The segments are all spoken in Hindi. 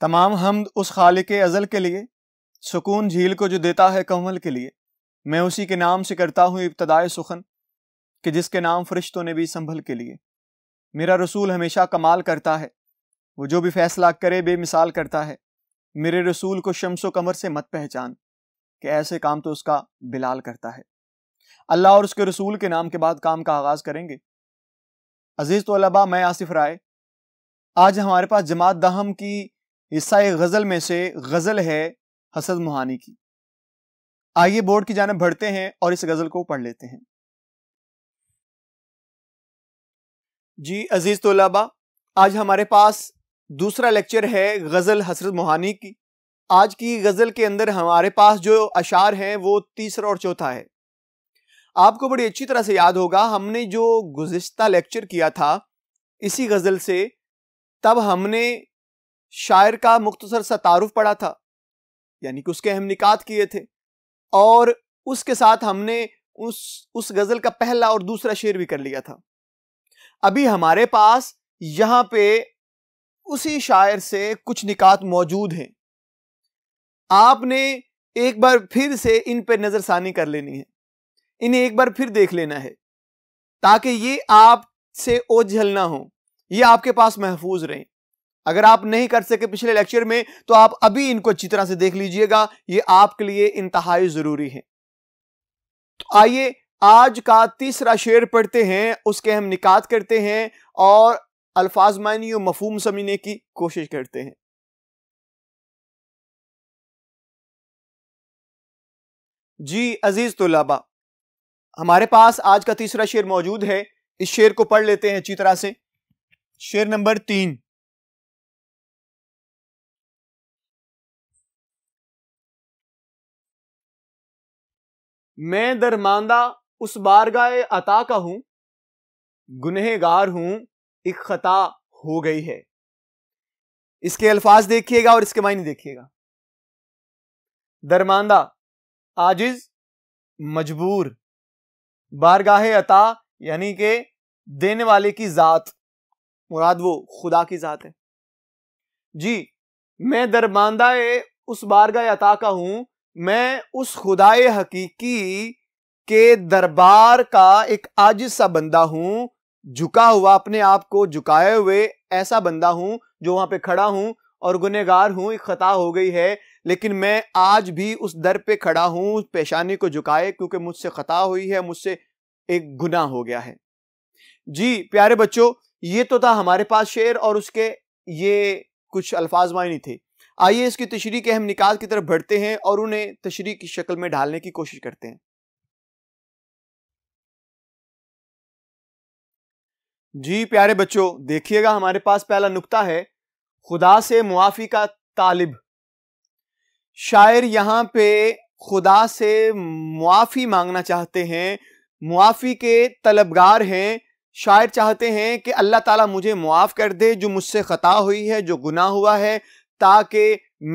तमाम हमद उस खाल के अज़ल के लिए सुकून झील को जो देता है कंवल के लिए मैं उसी के नाम से करता हूँ इब्तदाय सुखन कि जिसके नाम फरिश्तों ने भी संभल के लिए मेरा रसूल हमेशा कमाल करता है वो जो भी फैसला करे बेमिसाल करता है मेरे रसूल को शमसो कमर से मत पहचान कि ऐसे काम तो उसका बिलाल करता है अल्लाह और उसके रसूल के नाम के बाद काम का आगाज़ करेंगे अजीज़ तलबा तो मैं आसिफ राय आज हमारे पास जमात दहम की हिस्सा गज़ल में से गज़ल है हसद मोहानी की आइए बोर्ड की जानब बढ़ते हैं और इस गज़ल को पढ़ लेते हैं जी अजीज़ तोलाबा आज हमारे पास दूसरा लेक्चर है गज़ल हसरत मोहानी की आज की गज़ल के अंदर हमारे पास जो अशार हैं वो तीसरा और चौथा है आपको बड़ी अच्छी तरह से याद होगा हमने जो गुज्त लेक्चर किया था इसी गज़ल से तब हमने शायर का मुख्तसर सा तारुफ पढ़ा था यानी कि उसके अहम निकात किए थे और उसके साथ हमने उस उस गज़ल का पहला और दूसरा शेर भी कर लिया था अभी हमारे पास यहाँ पे उसी शायर से कुछ निकात मौजूद हैं आपने एक बार फिर से इन पर नज़रसानी कर लेनी है इन्हें एक बार फिर देख लेना है ताकि ये आप से ओझल ना हो ये आपके पास महफूज रहें अगर आप नहीं कर सके पिछले लेक्चर में तो आप अभी इनको अच्छी तरह से देख लीजिएगा ये आपके लिए इंतहाई जरूरी है तो आइए आज का तीसरा शेर पढ़ते हैं उसके हम निकात करते हैं और अल्फाज मानी और मफहम समझने की कोशिश करते हैं जी अजीज तोलाबा हमारे पास आज का तीसरा शेर मौजूद है इस शेर को पढ़ लेते हैं अच्छी तरह से शेर नंबर तीन मैं दरमांदा उस बारगाह अता का हूं गुनहगार हूं एक खता हो गई है इसके अल्फाज देखिएगा और इसके मायने देखिएगा दरमांदा आजिज मजबूर बारगाह अता यानी के देने वाले की जात मुराद वो खुदा की जात है जी मैं दरमांदा उस बारगाह अता का हूं मैं उस खुदाए हकीकी के दरबार का एक आज सा बंदा हूं झुका हुआ अपने आप को झुकाए हुए ऐसा बंदा हूं जो वहां पे खड़ा हूं और गुनेगार हूं एक खता हो गई है लेकिन मैं आज भी उस दर पे खड़ा हूं उस पेशानी को झुकाए क्योंकि मुझसे खता हुई है मुझसे एक गुना हो गया है जी प्यारे बच्चों ये तो था हमारे पास शेर और उसके ये कुछ अल्फाज मायने थे आइए इसकी तशरी के अहम निकाज की तरफ बढ़ते हैं और उन्हें तशरी की शक्ल में ढालने की कोशिश करते हैं जी प्यारे बच्चों देखिएगा हमारे पास पहला नुकता है खुदा से मुआफ़ी का तालिब शायर यहां पे खुदा से मुआफ़ी मांगना चाहते हैं मुआफ़ी के तलबगार हैं शायर चाहते हैं कि अल्लाह ताला मुझे मुआफ़ कर दे जो मुझसे ख़ता हुई है जो गुना हुआ है ताकि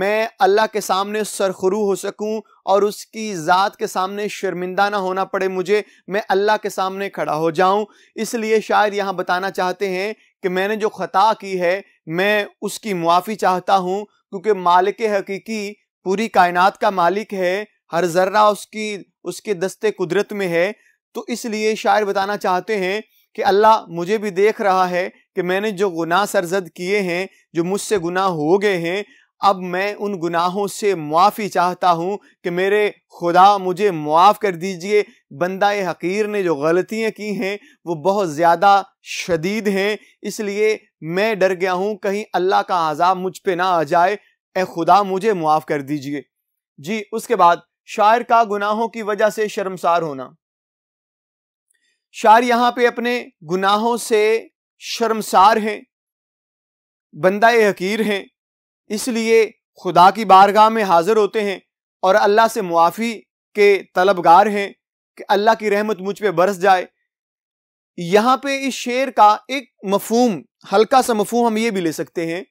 मैं अल्लाह के सामने सरखरू हो सकूं और उसकी ज़ात के सामने शर्मिंदा ना होना पड़े मुझे मैं अल्लाह के सामने खड़ा हो जाऊं इसलिए शायद यहाँ बताना चाहते हैं कि मैंने जो ख़ता की है मैं उसकी मुआफ़ी चाहता हूँ क्योंकि मालिक हकीकी पूरी कायनात का मालिक है हर जर्रा उसकी उसके दस्ते कुदरत में है तो इसलिए शायर बताना चाहते हैं कि अल्लाह मुझे भी देख रहा है कि मैंने जो गुनाह सरजद किए हैं जो मुझसे गुनाह हो गए हैं अब मैं उन गुनाहों से मुआफ़ी चाहता हूँ कि मेरे खुदा मुझे मुआफ़ कर दीजिए बंदा हकीर ने जो गलतियाँ की हैं वो बहुत ज़्यादा शदीद हैं इसलिए मैं डर गया हूँ कहीं अल्लाह का आज़ाब मुझ पर ना आ जाए ए खुदा मुझे मुआफ़ कर दीजिए जी उसके बाद शायर का गुनाहों की वजह से शर्मसार होना शायर यहाँ पे अपने गुनाहों से शर्मसार हैं बंदा हकीर हैं इसलिए खुदा की बारगाह में हाज़िर होते हैं और अल्लाह से मुआफ़ी के तलबगार हैं कि अल्लाह की रहमत मुझ पर बरस जाए यहाँ पे इस शेर का एक मफहम हल्का सा मफहम हम ये भी ले सकते हैं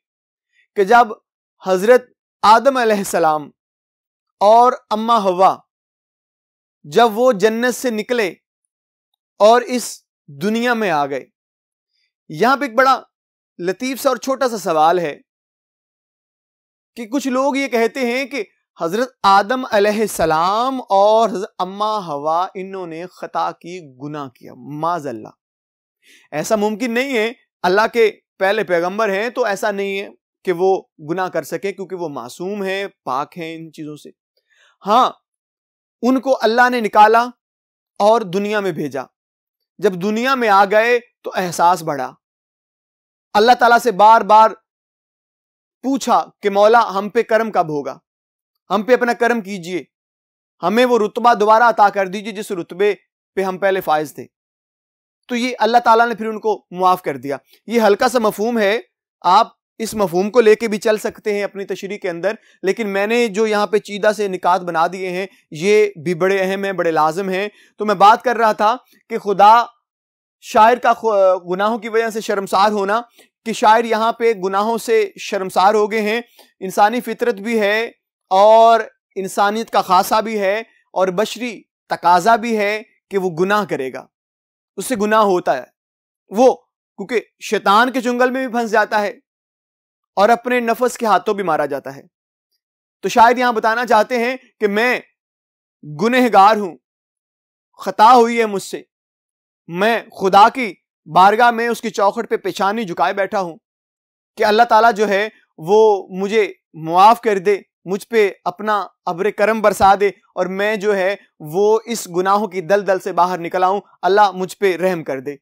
कि जब हज़रत आदम सलाम और अम्मा हवा जब वो जन्नत से निकले और इस दुनिया में आ गए यहां पे एक बड़ा लतीफ सा और छोटा सा सवाल है कि कुछ लोग ये कहते हैं कि हजरत आदम सलाम और हजरत अम्मा हवा इन्होंने खता की गुना किया माजल्ला ऐसा मुमकिन नहीं है अल्लाह के पहले पैगंबर हैं तो ऐसा नहीं है कि वो गुना कर सके क्योंकि वो मासूम है पाक है इन चीज़ों से हाँ उनको अल्लाह ने निकाला और दुनिया में भेजा जब दुनिया में आ गए तो एहसास बढ़ा अल्लाह ताला से बार बार पूछा कि मौला हम पे कर्म कब होगा हम पे अपना कर्म कीजिए हमें वो रुतबा दोबारा अता कर दीजिए जिस रुतबे पे हम पहले फायज थे तो ये अल्लाह ताला ने फिर उनको मुआफ़ कर दिया ये हल्का सा मफहम है आप इस मफहम को लेके भी चल सकते हैं अपनी तशरी के अंदर लेकिन मैंने जो यहाँ पे चीदा से निकात बना दिए हैं ये भी बड़े अहम हैं बड़े लाजम हैं तो मैं बात कर रहा था कि खुदा शायर का गुनाहों की वजह से शर्मसार होना कि शायर यहाँ पे गुनाहों से शर्मसार हो गए हैं इंसानी फितरत भी है और इंसानियत का खासा भी है और बशरी तकाजा भी है कि वो गुनाह करेगा उससे गुनाह होता है वो क्योंकि शैतान के जंगल में भी फंस जाता है और अपने नफस के हाथों भी मारा जाता है तो शायद यहां बताना चाहते हैं कि मैं गुनहगार हूं खता हुई है मुझसे मैं खुदा की बारगाह में उसकी चौखट पे पेशानी झुकाए बैठा हूँ कि अल्लाह ताला जो है वो मुझे मुआफ़ कर दे मुझ पे अपना अब्र करम बरसा दे और मैं जो है वो इस गुनाहों की दल दल से बाहर निकल आऊँ अल्लाह मुझ पे रहम कर दे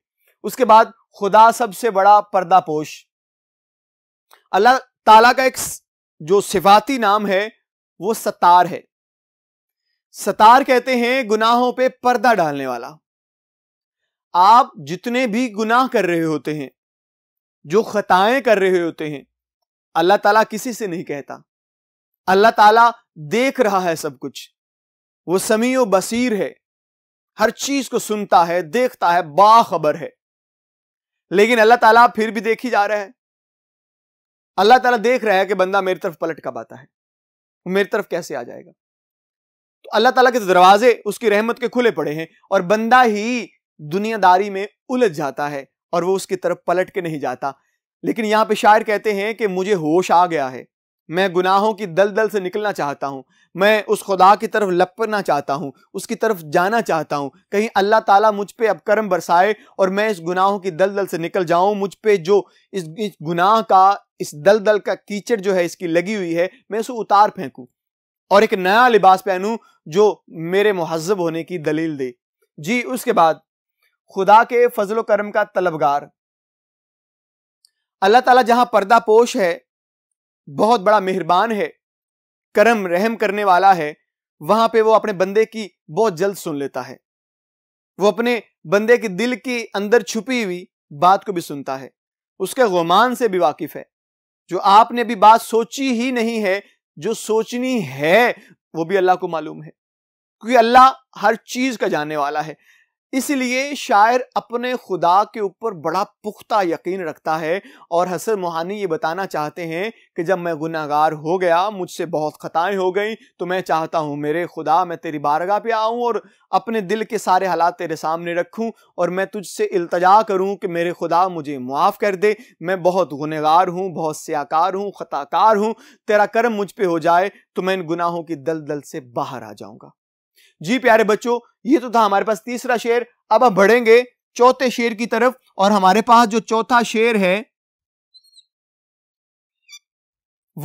उसके बाद खुदा सबसे बड़ा पर्दा पोश अल्लाह ताला का एक जो सिफाती नाम है वो सतार है सतार कहते हैं गुनाहों पे पर्दा डालने वाला आप जितने भी गुनाह कर रहे होते हैं जो खताएं कर रहे होते हैं अल्लाह ताला किसी से नहीं कहता अल्लाह ताला देख रहा है सब कुछ वो समी बसीर है हर चीज को सुनता है देखता है बाखबर है लेकिन अल्लाह ताला फिर भी देख ही जा रहा है अल्लाह ताला देख रहा है कि बंदा मेरी तरफ पलट कब आता है मेरी तरफ कैसे आ जाएगा तो अल्लाह ताला के दरवाजे उसकी रहमत के खुले पड़े हैं और बंदा ही दुनियादारी में उलझ जाता है और वो उसकी तरफ पलट के नहीं जाता लेकिन यहाँ पे शायर कहते हैं कि मुझे होश आ गया है मैं गुनाहों की दल दल से निकलना चाहता हूँ मैं उस खुदा की तरफ लपना चाहता हूँ उसकी तरफ जाना चाहता हूँ कहीं अल्लाह ताला मुझ पे अब करम बरसाए और मैं इस गुनाहों की दल दल से निकल जाऊँ मुझ पे जो इस, इस गुनाह का इस दल दल का कीचड़ जो है इसकी लगी हुई है मैं उसे उतार फेंकूँ और एक नया लिबास पहनूँ जो मेरे महजब होने की दलील दे जी उसके बाद खुदा के फजल करम का तलबगार अल्लाह ताला जहां पर्दा पोश है बहुत बड़ा मेहरबान है करम रहम करने वाला है वहां पे वो अपने बंदे की बहुत जल्द सुन लेता है वो अपने बंदे के दिल के अंदर छुपी हुई बात को भी सुनता है उसके गुमान से भी वाकिफ है जो आपने भी बात सोची ही नहीं है जो सोचनी है वो भी अल्लाह को मालूम है क्योंकि अल्लाह हर चीज का जानने वाला है इसलिए शायर अपने खुदा के ऊपर बड़ा पुख्ता यकीन रखता है और हसन मोहानी ये बताना चाहते हैं कि जब मैं गुनागार हो गया मुझसे बहुत ख़ताएं हो गई तो मैं चाहता हूँ मेरे खुदा मैं तेरी बारगाह पे आऊँ और अपने दिल के सारे हालात तेरे सामने रखूँ और मैं तुझसे अल्तजा करूँ कि मेरे खुदा मुझे मुआफ़ कर दे मैं बहुत गुनागार हूँ बहुत स्याकार हूँ ख़ताकार हूँ तेरा कर्म मुझ पर हो जाए तो मैं इन गुनाहों की दल दल से बाहर आ जाऊँगा जी प्यारे बच्चों ये तो था हमारे पास तीसरा शेर अब हम बढ़ेंगे चौथे शेर की तरफ और हमारे पास जो चौथा शेर है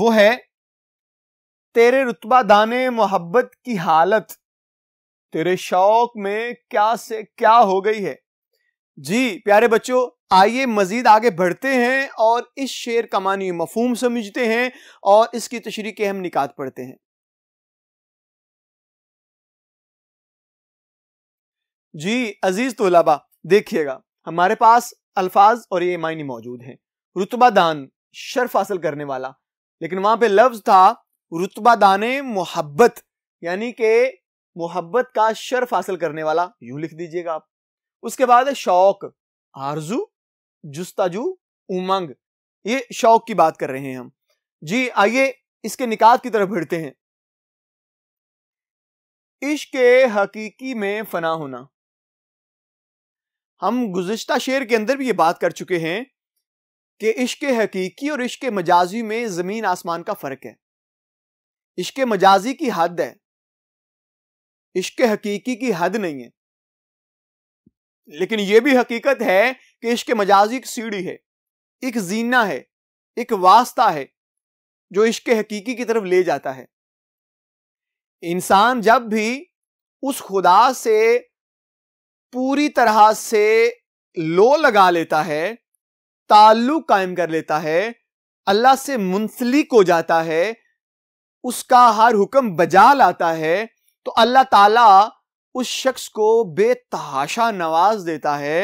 वो है तेरे रुतबा दाने मोहब्बत की हालत तेरे शौक में क्या से क्या हो गई है जी प्यारे बच्चों आइए मजीद आगे बढ़ते हैं और इस शेर का मानी मफहूम समझते हैं और इसकी तशरी के हम निकात पढ़ते हैं जी अजीज तोलाबा देखिएगा हमारे पास अल्फाज और ये मायने मौजूद हैं रुतबा दान शर्फ हासिल करने वाला लेकिन वहां पे लफ्ज था रुतबा दान मोहब्बत यानी के मोहब्बत का शर्फ हासिल करने वाला यूं लिख दीजिएगा आप उसके बाद है शौक आरजू जुस्ताजू उमंग ये शौक की बात कर रहे हैं हम जी आइए इसके निकात की तरफ भिड़ते हैं इश्क हकीकी में फना होना हम गुज्त शेर के अंदर भी ये बात कर चुके हैं कि इश्क हकीकी और इश्क मजाजी में ज़मीन आसमान का फ़र्क है इश्क मजाजी की हद है इश्क हकीकी की हद नहीं है लेकिन यह भी हकीकत है कि इश्क मजाजी एक सीढ़ी है एक जीना है एक वास्ता है जो इश्क हकीकी की तरफ ले जाता है इंसान जब भी उस खुदा से पूरी तरह से लो लगा लेता है ताल्लुक कायम कर लेता है अल्लाह से मुंसलिक हो जाता है उसका हर हुक्म बजा लाता है तो अल्लाह ताला उस शख्स को बेतहाशा नवाज देता है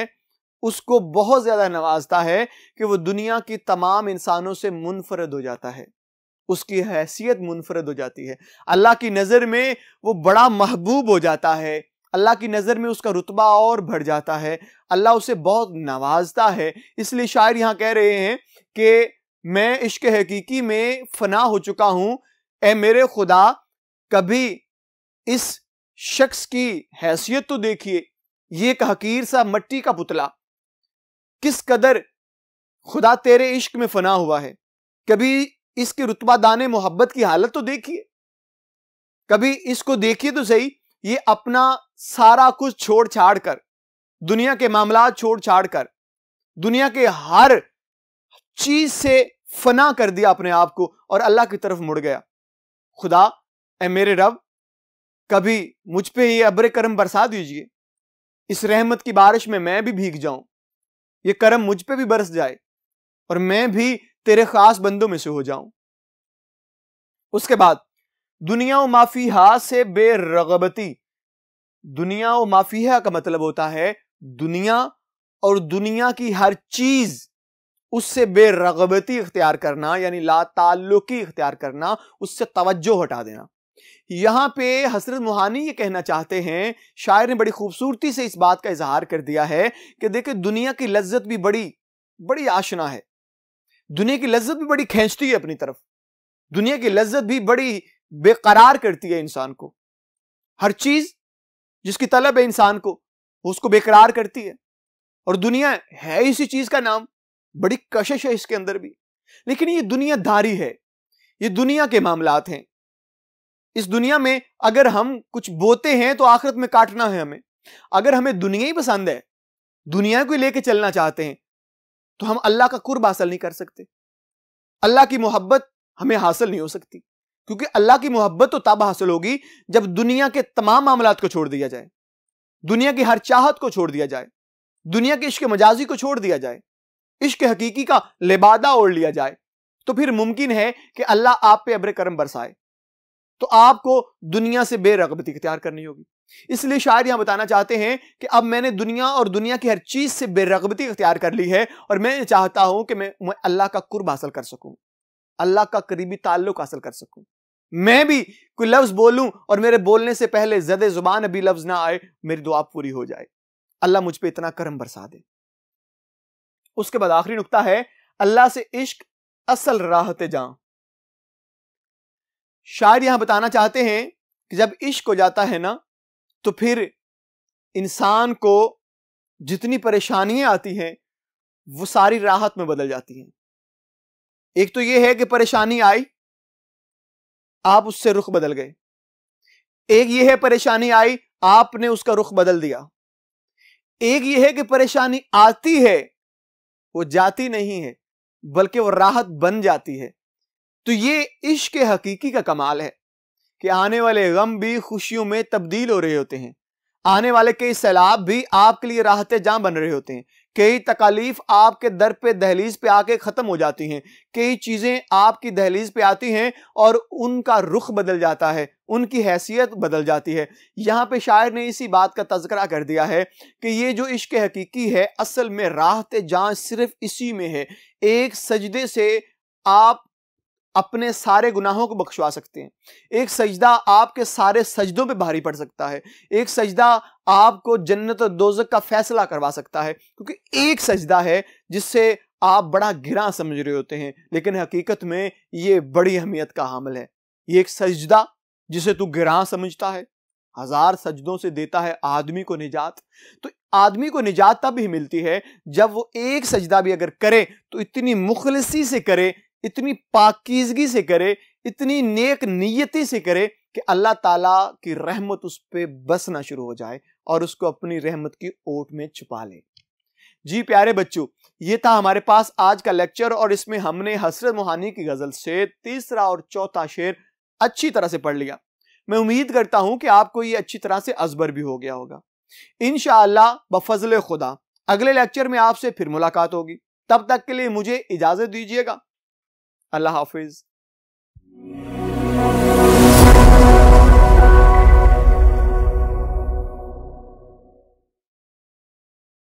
उसको बहुत ज़्यादा नवाजता है कि वो दुनिया की तमाम इंसानों से मुनफरद हो जाता है उसकी हैसियत मुनफरद हो जाती है अल्लाह की नज़र में वो बड़ा महबूब हो जाता है अल्लाह की नज़र में उसका रुतबा और बढ़ जाता है अल्लाह उसे बहुत नवाजता है इसलिए शायर यहाँ कह रहे हैं कि मैं इश्क हकीकी में फना हो चुका हूँ ए मेरे खुदा कभी इस शख्स की हैसियत तो देखिए ये एक हकीर सा मट्टी का पुतला किस कदर खुदा तेरे इश्क में फना हुआ है कभी इसके रुतबा दान मोहब्बत की हालत तो देखिए कभी इसको देखिए तो सही ये अपना सारा कुछ छोड़ छाड़ कर दुनिया के मामला छोड़ छाड़ कर दुनिया के हर चीज से फना कर दिया अपने आप को और अल्लाह की तरफ मुड़ गया खुदा ए मेरे रब कभी मुझ पे ये अब्र करम बरसा दीजिए इस रहमत की बारिश में मैं भी भीग जाऊं ये करम मुझ पे भी बरस जाए और मैं भी तेरे खास बंदों में से हो जाऊं उसके बाद दुनिया माफी हा से बेरगबती दुनिया व माफिया का मतलब होता है दुनिया और दुनिया की हर चीज उससे बेरगबती इख्तियार करना यानी ला ताल्लुकी इख्तियार करना उससे तवज्जो हटा देना यहां पे हसरत मुहानी ये कहना चाहते हैं शायर ने बड़ी खूबसूरती से इस बात का इजहार कर दिया है कि देखिए दुनिया की लज्जत भी बड़ी बड़ी आशना है दुनिया की लज्जत भी बड़ी खींचती है अपनी तरफ दुनिया की लज्जत भी बड़ी बेकरार करती है इंसान को हर चीज जिसकी तलब है इंसान को उसको बेकरार करती है और दुनिया है इसी चीज का नाम बड़ी कशिश है इसके अंदर भी लेकिन ये दुनियादारी है ये दुनिया के मामलात हैं इस दुनिया में अगर हम कुछ बोते हैं तो आखिरत में काटना है हमें अगर हमें दुनिया ही पसंद है दुनिया को लेके चलना चाहते हैं तो हम अल्लाह का कुर्ब हासिल नहीं कर सकते अल्लाह की मोहब्बत हमें हासिल नहीं हो सकती क्योंकि अल्लाह की मोहब्बत तो तब हासिल होगी जब दुनिया के तमाम मामला को छोड़ दिया जाए दुनिया की हर चाहत को छोड़ दिया जाए दुनिया के इश्क मजाजी को छोड़ दिया जाए इश्क हकीकी का लिबादा ओढ़ लिया जाए तो फिर मुमकिन है कि अल्लाह आप पे अब्र करम बरसाए तो आपको दुनिया से बेरगबती इख्तियार करनी होगी इसलिए शायर यहां बताना चाहते हैं कि अब मैंने दुनिया और दुनिया की हर चीज से बेरगबती इख्तियार कर ली है और मैं चाहता हूं कि मैं, मैं अल्लाह का कुर्ब हासिल कर सकूं अल्लाह का करीबी ताल्लुक हासिल कर सकूं मैं भी कोई लफ्ज बोलूं और मेरे बोलने से पहले जद जुबान अभी लफ्ज ना आए मेरी दुआ पूरी हो जाए अल्लाह मुझ पर इतना करम बरसा दे उसके बाद आखिरी नुकता है अल्लाह से इश्क असल राहते जा शायर यहां बताना चाहते हैं कि जब इश्क हो जाता है ना तो फिर इंसान को जितनी परेशानियां आती हैं वो सारी राहत में बदल जाती हैं एक तो ये है कि परेशानी आई आप उससे रुख बदल गए एक यह है परेशानी आई आपने उसका रुख बदल दिया एक यह है कि परेशानी आती है वो जाती नहीं है बल्कि वो राहत बन जाती है तो ये इश्क हकीकी का कमाल है कि आने वाले गम भी खुशियों में तब्दील हो रहे होते हैं आने वाले कई सैलाब भी आपके लिए राहत जहां बन रहे होते हैं कई तकालीफ आपके दर पे दहलीज पे आके ख़त्म हो जाती हैं कई चीज़ें आपकी दहलीज पे आती हैं और उनका रुख बदल जाता है उनकी हैसियत बदल जाती है यहाँ पे शायर ने इसी बात का तस्करा कर दिया है कि ये जो इश्क हकीकी है असल में राहत जान सिर्फ इसी में है एक सजदे से आप अपने सारे गुनाहों को बख्शवा सकते हैं एक सजदा आपके सारे सजदों पे भारी पड़ सकता है एक सजदा आपको जन्नत और दोजक का फैसला करवा सकता है क्योंकि एक सजदा है जिससे आप बड़ा गिरा समझ रहे होते हैं लेकिन हकीकत में ये बड़ी अहमियत का हामिल है ये एक सजदा जिसे तू गिरा समझता है हजार सजदों से देता है आदमी को निजात तो आदमी को निजात तब ही मिलती है जब वो एक सजदा भी अगर करे तो इतनी मुखलसी से करे इतनी पाकिजगी से करे इतनी नेक नीयती से करे कि अल्लाह ताला की रहमत उस पर बसना शुरू हो जाए और उसको अपनी रहमत की ओट में छुपा ले जी प्यारे बच्चों ये था हमारे पास आज का लेक्चर और इसमें हमने हसरत मोहानी की गज़ल से तीसरा और चौथा शेर अच्छी तरह से पढ़ लिया मैं उम्मीद करता हूं कि आपको ये अच्छी तरह से अजबर भी हो गया होगा इन बफजल खुदा अगले लेक्चर में आपसे फिर मुलाकात होगी तब तक के लिए मुझे इजाज़त दीजिएगा Allah Hafiz.